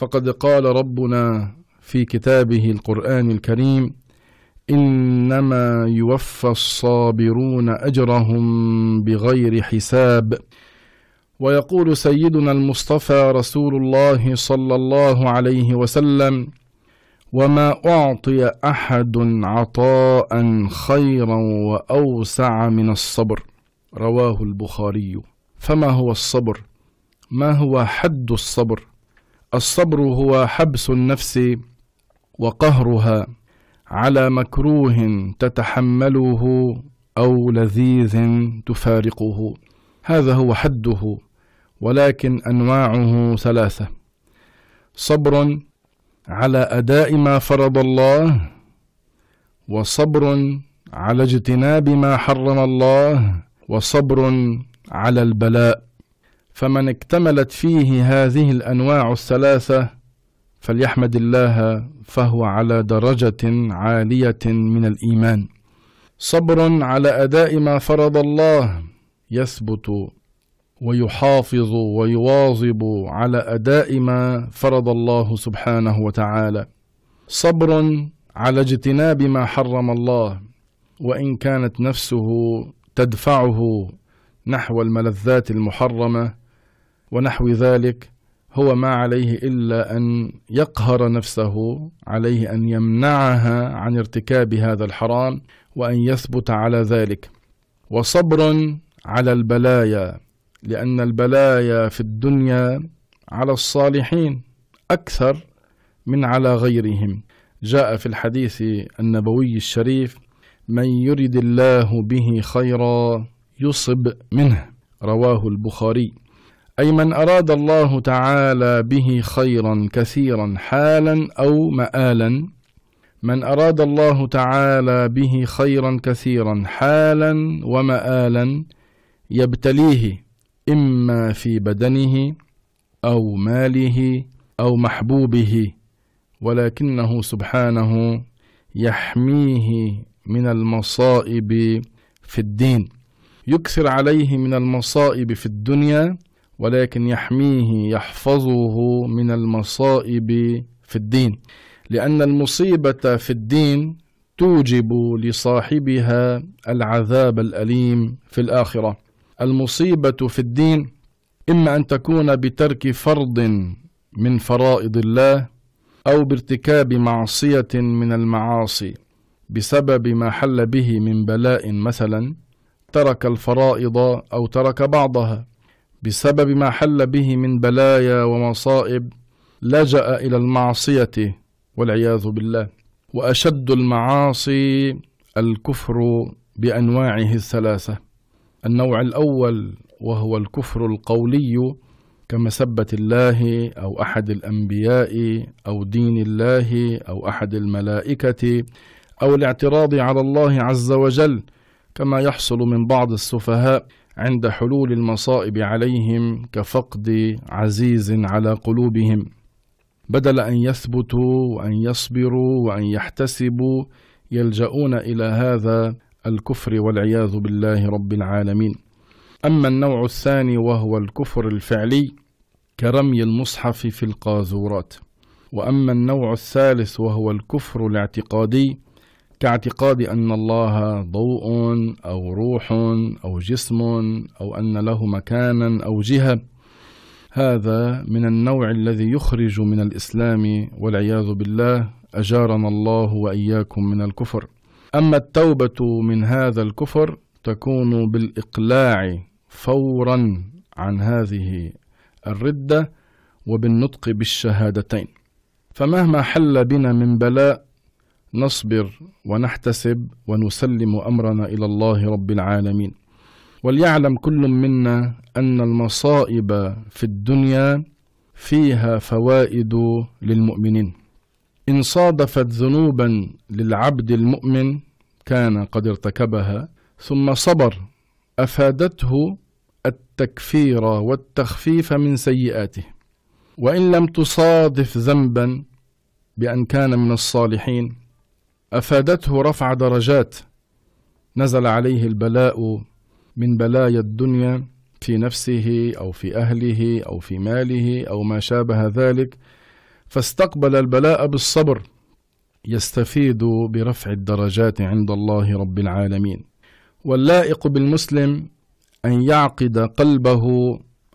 فقد قال ربنا في كتابه القرآن الكريم إنما يوفى الصابرون أجرهم بغير حساب ويقول سيدنا المصطفى رسول الله صلى الله عليه وسلم وما أعطي أحد عطاء خيرا وأوسع من الصبر رواه البخاري فما هو الصبر ما هو حد الصبر الصبر هو حبس النفس وقهرها على مكروه تتحمله او لذيذ تفارقه هذا هو حده ولكن انواعه ثلاثه صبر على اداء ما فرض الله وصبر على اجتناب ما حرم الله وصبر على البلاء فمن اكتملت فيه هذه الانواع الثلاثه فليحمد الله فهو على درجه عاليه من الايمان صبر على اداء ما فرض الله يثبت ويحافظ ويواظب على اداء ما فرض الله سبحانه وتعالى صبر على اجتناب ما حرم الله وان كانت نفسه تدفعه نحو الملذات المحرمه ونحو ذلك هو ما عليه إلا أن يقهر نفسه عليه أن يمنعها عن ارتكاب هذا الحرام وأن يثبت على ذلك وصبر على البلايا لأن البلايا في الدنيا على الصالحين أكثر من على غيرهم جاء في الحديث النبوي الشريف من يرد الله به خيرا يصب منه رواه البخاري أي من أراد الله تعالى به خيرا كثيرا حالا أو مآلا من أراد الله تعالى به خيرا كثيرا حالا ومآلا يبتليه إما في بدنه أو ماله أو محبوبه ولكنه سبحانه يحميه من المصائب في الدين يكثر عليه من المصائب في الدنيا ولكن يحميه يحفظه من المصائب في الدين لأن المصيبة في الدين توجب لصاحبها العذاب الأليم في الآخرة المصيبة في الدين إما أن تكون بترك فرض من فرائض الله أو بارتكاب معصية من المعاصي بسبب ما حل به من بلاء مثلا ترك الفرائض أو ترك بعضها بسبب ما حل به من بلايا ومصائب لجأ إلى المعصية والعياذ بالله وأشد المعاصي الكفر بأنواعه الثلاثة النوع الأول وهو الكفر القولي كمسبة الله أو أحد الأنبياء أو دين الله أو أحد الملائكة أو الاعتراض على الله عز وجل كما يحصل من بعض السفهاء عند حلول المصائب عليهم كفقد عزيز على قلوبهم بدل ان يثبتوا وان يصبروا وان يحتسبوا يلجؤون الى هذا الكفر والعياذ بالله رب العالمين اما النوع الثاني وهو الكفر الفعلي كرمي المصحف في القاذورات واما النوع الثالث وهو الكفر الاعتقادي كاعتقاد أن الله ضوء أو روح أو جسم أو أن له مكانا أو جهة هذا من النوع الذي يخرج من الإسلام والعياذ بالله أجارنا الله وإياكم من الكفر أما التوبة من هذا الكفر تكون بالإقلاع فورا عن هذه الردة وبالنطق بالشهادتين فمهما حل بنا من بلاء نصبر ونحتسب ونسلم امرنا الى الله رب العالمين وليعلم كل منا ان المصائب في الدنيا فيها فوائد للمؤمنين ان صادفت ذنوبا للعبد المؤمن كان قد ارتكبها ثم صبر افادته التكفير والتخفيف من سيئاته وان لم تصادف ذنبا بان كان من الصالحين أفادته رفع درجات نزل عليه البلاء من بلايا الدنيا في نفسه أو في أهله أو في ماله أو ما شابه ذلك فاستقبل البلاء بالصبر يستفيد برفع الدرجات عند الله رب العالمين واللائق بالمسلم أن يعقد قلبه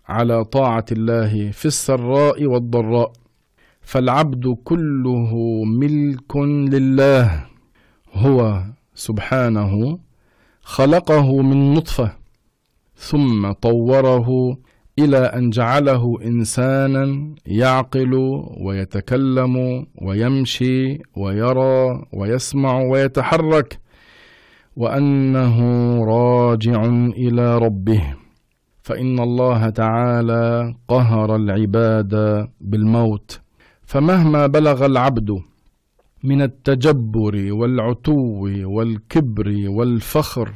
على طاعة الله في السراء والضراء فالعبد كله ملك لله هو سبحانه خلقه من نطفه ثم طوره الى ان جعله انسانا يعقل ويتكلم ويمشي ويرى ويسمع ويتحرك وانه راجع الى ربه فان الله تعالى قهر العباد بالموت فمهما بلغ العبد من التجبر والعتو والكبر والفخر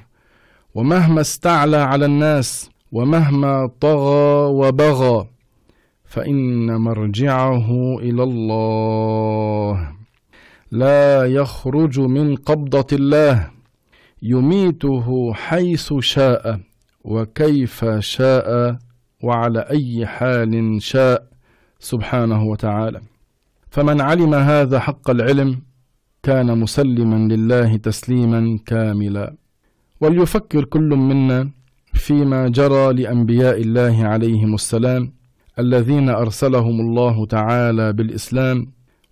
ومهما استعلى على الناس ومهما طغى وبغى فان مرجعه الى الله لا يخرج من قبضه الله يميته حيث شاء وكيف شاء وعلى اي حال شاء سبحانه وتعالى فمن علم هذا حق العلم كان مسلما لله تسليما كاملا وليفكر كل منا فيما جرى لانبياء الله عليهم السلام الذين ارسلهم الله تعالى بالاسلام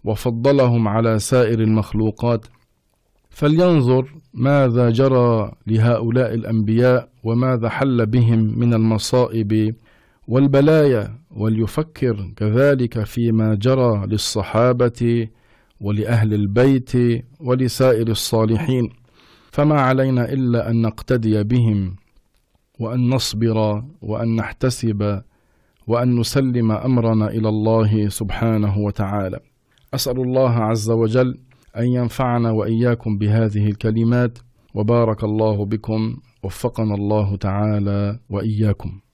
وفضلهم على سائر المخلوقات فلينظر ماذا جرى لهؤلاء الانبياء وماذا حل بهم من المصائب والبلايا وليفكر كذلك فيما جرى للصحابة ولأهل البيت ولسائر الصالحين فما علينا إلا أن نقتدي بهم وأن نصبر وأن نحتسب وأن نسلم أمرنا إلى الله سبحانه وتعالى أسأل الله عز وجل أن ينفعنا وإياكم بهذه الكلمات وبارك الله بكم وفقنا الله تعالى وإياكم